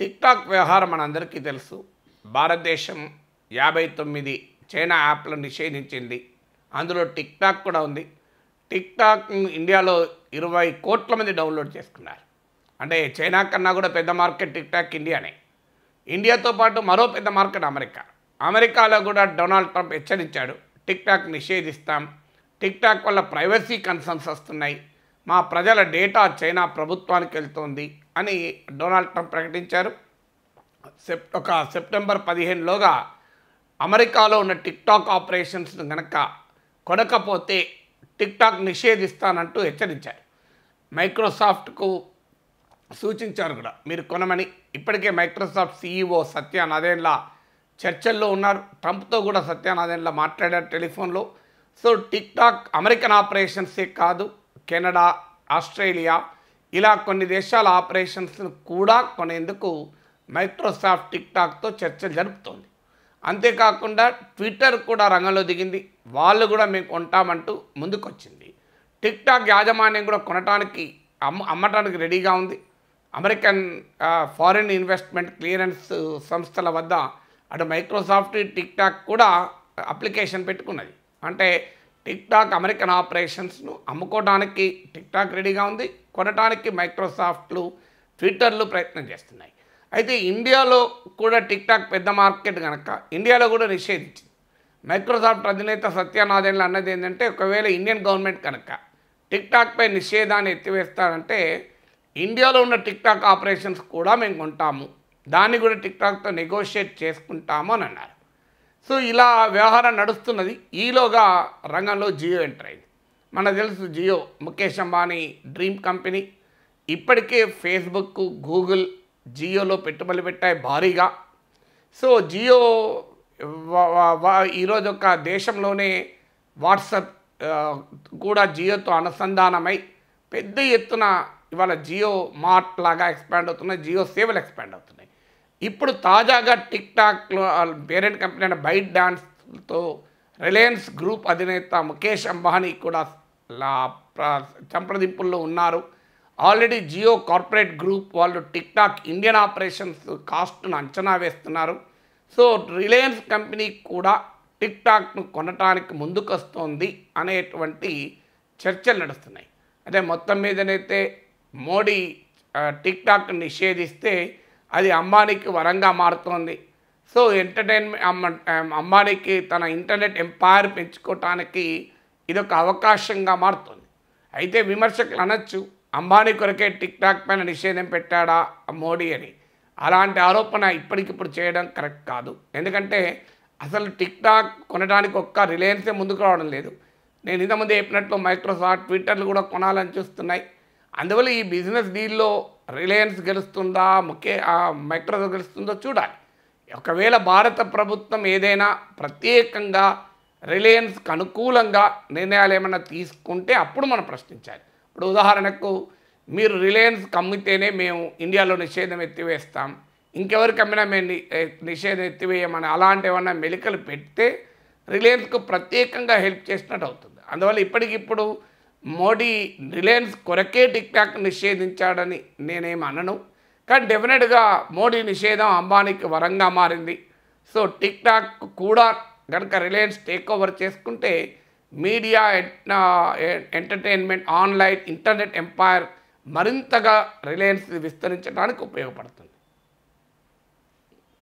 TikTok వ్యవహారం మనందరికీ తెలుసు భారతదేశం యాభై తొమ్మిది చైనా యాప్లను నిషేధించింది అందులో టిక్టాక్ కూడా ఉంది టిక్టాక్ ఇండియాలో ఇరవై కోట్ల మంది డౌన్లోడ్ చేసుకున్నారు అంటే చైనా కన్నా కూడా పెద్ద మార్కెట్ టిక్టాక్ ఇండియానే ఇండియాతో పాటు మరో పెద్ద మార్కెట్ అమెరికా అమెరికాలో కూడా డొనాల్డ్ ట్రంప్ హెచ్చరించాడు టిక్టాక్ నిషేధిస్తాం టిక్టాక్ వల్ల ప్రైవసీ కన్సర్న్స్ వస్తున్నాయి మా ప్రజల డేటా చైనా ప్రభుత్వానికి వెళ్తోంది అని డొనాల్డ్ ట్రంప్ ప్రకటించారు సెప్ ఒక సెప్టెంబర్ పదిహేనులోగా అమెరికాలో ఉన్న టిక్టాక్ ఆపరేషన్స్ను గనక కొనకపోతే టిక్టాక్ నిషేధిస్తానంటూ హెచ్చరించారు మైక్రోసాఫ్ట్కు సూచించారు కూడా మీరు కొనమని ఇప్పటికే మైక్రోసాఫ్ట్ సీఈఓ సత్యనాదేన్లా చర్చల్లో ఉన్నారు ట్రంప్తో కూడా సత్యనాదేన్లా మాట్లాడారు టెలిఫోన్లో సో టిక్టాక్ అమెరికన్ ఆపరేషన్సే కాదు కెనడా ఆస్ట్రేలియా ఇలా కొన్ని దేశాల ఆపరేషన్స్ను కూడా కొనేందుకు మైక్రోసాఫ్ట్ టిక్టాక్తో చర్చలు జరుపుతోంది అంతేకాకుండా ట్విట్టర్ కూడా రంగంలో దిగింది వాళ్ళు కూడా మేము కొంటామంటూ ముందుకొచ్చింది టిక్టాక్ యాజమాన్యం కూడా కొనటానికి అమ్మ అమ్మటానికి రెడీగా ఉంది అమెరికన్ ఫారిన్ ఇన్వెస్ట్మెంట్ క్లియరెన్స్ సంస్థల వద్ద అటు మైక్రోసాఫ్ట్ టిక్టాక్ కూడా అప్లికేషన్ పెట్టుకున్నది అంటే టిక్టాక్ అమెరికన్ ఆపరేషన్స్ను అమ్ముకోవడానికి టిక్టాక్ రెడీగా ఉంది కొనడానికి మైక్రోసాఫ్ట్లు ట్విట్టర్లు ప్రయత్నం చేస్తున్నాయి అయితే ఇండియాలో కూడా టిక్టాక్ పెద్ద మార్కెట్ కనుక ఇండియాలో కూడా నిషేధించింది మైక్రోసాఫ్ట్ అధినేత సత్యనాథన్లు అన్నది ఏంటంటే ఒకవేళ ఇండియన్ గవర్నమెంట్ కనుక టిక్టాక్పై నిషేధాన్ని ఎత్తివేస్తారంటే ఇండియాలో ఉన్న టిక్టాక్ ఆపరేషన్స్ కూడా మేము కొంటాము దాన్ని కూడా టిక్టాక్తో నెగోషియేట్ చేసుకుంటాము అని అన్నారు సో ఇలా వ్యవహారం నడుస్తున్నది ఈలోగా రంగంలో జియో ఎంటర్ అయింది మనకు తెలుసు జియో ముఖేష్ అంబానీ డ్రీమ్ కంపెనీ ఇప్పటికే ఫేస్బుక్ గూగుల్ జియోలో పెట్టుబడి పెట్టాయి భారీగా సో జియో ఈరోజు ఒక దేశంలోనే వాట్సాప్ కూడా జియోతో అనుసంధానమై పెద్ద ఎత్తున ఇవాళ జియో మార్ట్ లాగా ఎక్స్పాండ్ అవుతున్నాయి జియో సేవలు ఎక్స్పాండ్ అవుతున్నాయి ఇప్పుడు తాజాగా టిక్ టాక్లో పేరెంట్ కంపెనీ అయిన బైట్ డాన్స్తో రిలయన్స్ గ్రూప్ అధినేత ముఖేష్ అంబానీ కూడా లా చంప్రదింపుల్లో ఉన్నారు ఆల్రెడీ జియో కార్పొరేట్ గ్రూప్ వాళ్ళు టిక్ టాక్ ఇండియన్ ఆపరేషన్స్ కాస్ట్ను అంచనా వేస్తున్నారు సో రిలయన్స్ కంపెనీ కూడా టిక్ టాక్ను కొనటానికి ముందుకొస్తోంది అనేటువంటి చర్చలు నడుస్తున్నాయి అదే మొత్తం మీదనైతే మోడీ టిక్ టాక్ నిషేధిస్తే అది అంబానీకి వరంగా మారుతోంది సో ఎంటర్టైన్మెంట్ అంబానీకి తన ఇంటర్నెట్ ఎంపైర్ పెంచుకోవటానికి ఇదొక అవకాశంగా మారుతుంది అయితే విమర్శకులు అనొచ్చు అంబానీ కొరకే టిక్ టాక్ పైన నిషేధం పెట్టాడా మోడీ అని అలాంటి ఆరోపణ ఇప్పటికిప్పుడు చేయడం కరెక్ట్ కాదు ఎందుకంటే అసలు టిక్ టాక్ కొనడానికి ఒక్క రిలయన్సే ముందుకు రావడం లేదు నేను ఇంతకుముందు చెప్పినట్లు మైక్రోసాఫ్ట్ ట్విట్టర్లు కూడా కొనాలని చూస్తున్నాయి అందువల్ల ఈ బిజినెస్ డీల్లో రిలయన్స్ గెలుస్తుందా ముఖ్య మెట్రో గెలుస్తుందో చూడాలి ఒకవేళ భారత ప్రభుత్వం ఏదైనా ప్రత్యేకంగా రిలయన్స్కి అనుకూలంగా నిర్ణయాలు ఏమైనా తీసుకుంటే అప్పుడు మనం ప్రశ్నించాలి ఇప్పుడు ఉదాహరణకు మీరు రిలయన్స్ అమ్మితేనే మేము ఇండియాలో నిషేధం ఎత్తివేస్తాం ఇంకెవరికి అమ్మినా మేము నిషేధం ఎత్తివేయమని అలాంటి ఏమన్నా మెలికలు పెడితే రిలయన్స్కు ప్రత్యేకంగా హెల్ప్ చేసినట్టు అవుతుంది అందువల్ల ఇప్పటికిప్పుడు మోడీ రిలయన్స్ కొరకే టిక్టాక్ నిషేధించాడని నేనేం అనను కానీ డెఫినెట్గా మోడీ నిషేధం అంబానీకి వరంగా మారింది సో టిక్టాక్ కూడా కనుక రిలయన్స్ టేక్ ఓవర్ చేసుకుంటే media entertainment online internet empire మరింతగా రిలయన్స్ విస్తరించడానికి ఉపయోగపడుతుంది